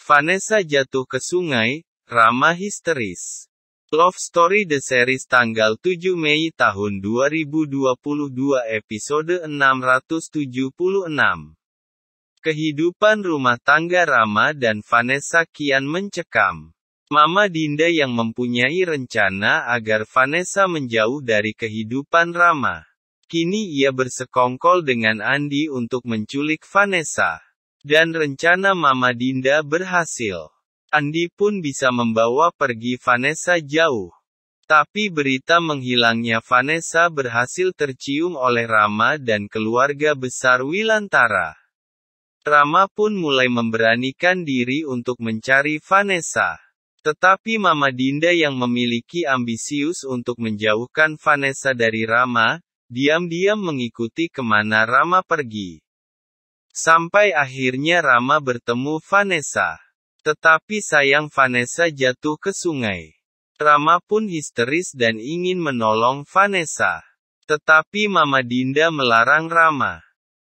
Vanessa jatuh ke sungai, Rama histeris. Love Story The Series tanggal 7 Mei tahun 2022 episode 676. Kehidupan rumah tangga Rama dan Vanessa kian mencekam. Mama Dinda yang mempunyai rencana agar Vanessa menjauh dari kehidupan Rama. Kini ia bersekongkol dengan Andi untuk menculik Vanessa. Dan rencana Mama Dinda berhasil. Andi pun bisa membawa pergi Vanessa jauh. Tapi berita menghilangnya Vanessa berhasil tercium oleh Rama dan keluarga besar Wilantara. Rama pun mulai memberanikan diri untuk mencari Vanessa. Tetapi Mama Dinda yang memiliki ambisius untuk menjauhkan Vanessa dari Rama, diam-diam mengikuti kemana Rama pergi. Sampai akhirnya Rama bertemu Vanessa. Tetapi sayang Vanessa jatuh ke sungai. Rama pun histeris dan ingin menolong Vanessa. Tetapi Mama Dinda melarang Rama.